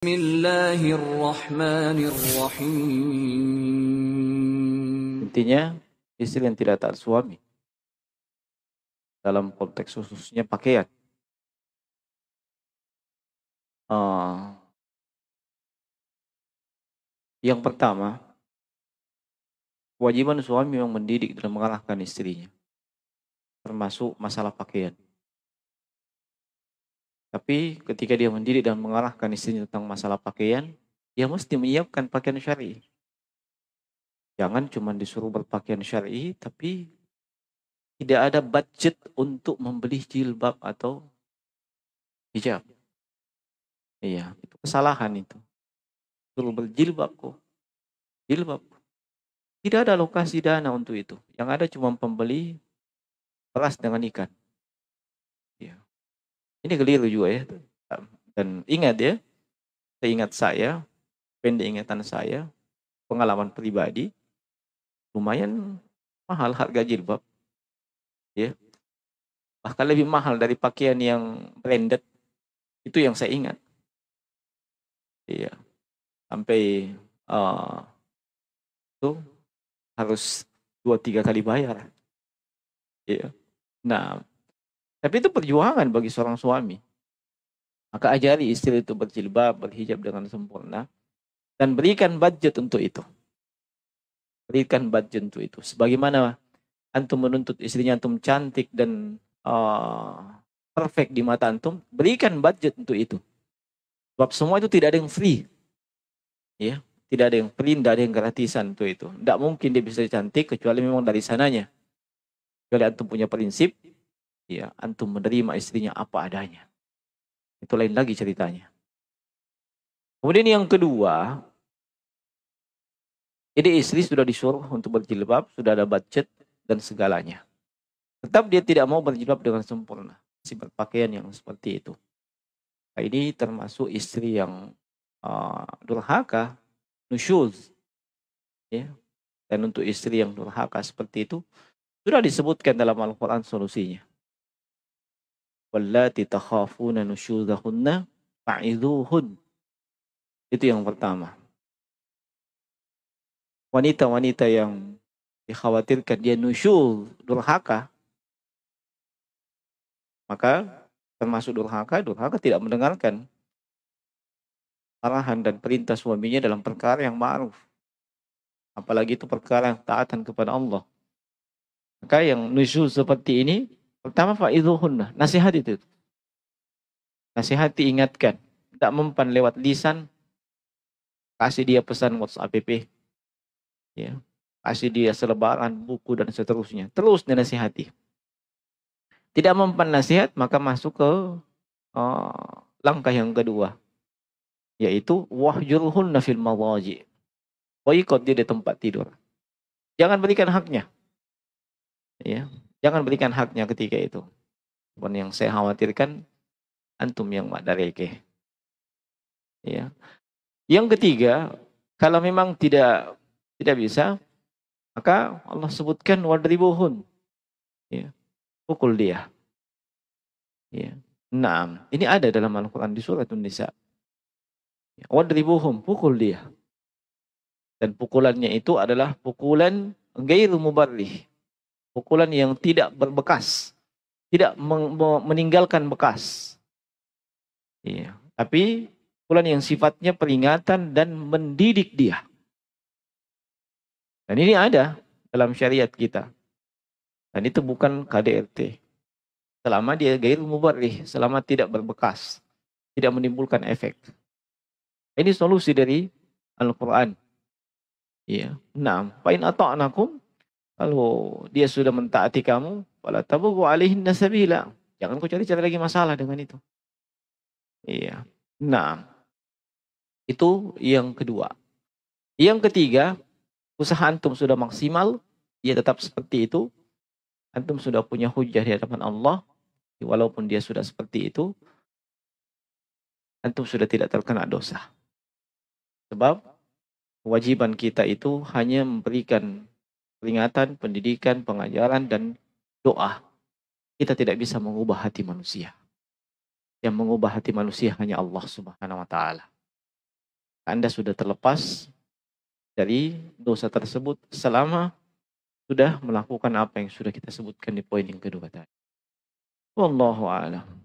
Intinya istri yang tidak taat suami dalam konteks khususnya pakaian. Uh, yang pertama, kewajiban suami yang mendidik dan mengalahkan istrinya, termasuk masalah pakaian. Tapi ketika dia mendidik dan mengarahkan istrinya tentang masalah pakaian, dia mesti menyiapkan pakaian syari. Jangan cuma disuruh berpakaian syari, tapi tidak ada budget untuk membeli jilbab atau hijab. Iya, itu kesalahan itu. Suruh berjilbab kok. Jilbab. Tidak ada lokasi dana untuk itu. Yang ada cuma pembeli beras dengan ikan. Ini keliru juga ya. Dan ingat ya, seingat saya, pendek ingatan saya, pengalaman pribadi, lumayan mahal harga jilbab. Ya. Bahkan lebih mahal dari pakaian yang branded. Itu yang saya ingat. Iya. Sampai uh, eh, tuh harus dua tiga kali bayar. Iya. Nah, tapi itu perjuangan bagi seorang suami. Maka ajari istri itu berjilbab, berhijab dengan sempurna. Dan berikan budget untuk itu. Berikan budget untuk itu. Sebagaimana antum menuntut istrinya antum cantik dan uh, perfect di mata antum, berikan budget untuk itu. Sebab semua itu tidak ada yang free. Ya, tidak ada yang free, tidak ada yang gratisan untuk itu. Tidak mungkin dia bisa cantik kecuali memang dari sananya. Kecuali antum punya prinsip, ya antum menerima istrinya apa adanya. Itu lain lagi ceritanya. Kemudian yang kedua, jadi istri sudah disuruh untuk berjilbab, sudah ada budget dan segalanya. Tetap dia tidak mau berjilbab dengan sempurna. Si pakaian yang seperti itu. Nah, ini termasuk istri yang uh, durhaka, nusyuz. Ya. Dan untuk istri yang durhaka seperti itu, sudah disebutkan dalam Al-Quran solusinya wallati takhafuna nusyuzahunna fa'idhuhun. Itu yang pertama. Wanita-wanita yang dikhawatirkan dia nusyul, durhaka, maka termasuk durhaka, durhaka tidak mendengarkan arahan dan perintah suaminya dalam perkara yang ma'ruf. Apalagi itu perkara yang taatan kepada Allah. Maka yang nusyul seperti ini Pertama fa'idhuhunna, nasihat itu. nasihat diingatkan tidak mempan lewat lisan, kasih dia pesan WhatsApp PP. Ya, kasih dia selebaran buku dan seterusnya. Terus dinasihati. Tidak mempan nasihat, maka masuk ke uh, langkah yang kedua, yaitu wahjurhunna fil mawaji. Boikot dia di tempat tidur. Jangan berikan haknya. Ya, Jangan berikan haknya ketika itu. pun yang saya khawatirkan antum yang madareke. Ya. Yang ketiga, kalau memang tidak tidak bisa, maka Allah sebutkan wadribuhun. Ya. Pukul dia. Ya. Naam. Ini ada dalam Al-Quran di surat Nisa. Ya. Wadribuhum. Pukul dia. Dan pukulannya itu adalah pukulan gairu mubarrih pukulan yang tidak berbekas, tidak meninggalkan bekas. Iya. Tapi pukulan yang sifatnya peringatan dan mendidik dia. Dan ini ada dalam syariat kita. Dan itu bukan KDRT. Selama dia gair mubarrih, selama tidak berbekas, tidak menimbulkan efek. Ini solusi dari Al-Quran. Iya. Nah, fa'in atau anakum kalau dia sudah mentaati kamu, wala tabughu alaihin nasabila. Jangan kau cari-cari lagi masalah dengan itu. Iya. Nah, itu yang kedua. Yang ketiga, usaha antum sudah maksimal, dia tetap seperti itu. Antum sudah punya hujah di hadapan Allah, walaupun dia sudah seperti itu, antum sudah tidak terkena dosa. Sebab kewajiban kita itu hanya memberikan peringatan, pendidikan, pengajaran, dan doa. Kita tidak bisa mengubah hati manusia. Yang mengubah hati manusia hanya Allah Subhanahu wa Ta'ala. Anda sudah terlepas dari dosa tersebut selama sudah melakukan apa yang sudah kita sebutkan di poin yang kedua tadi. Wallahu a'lam.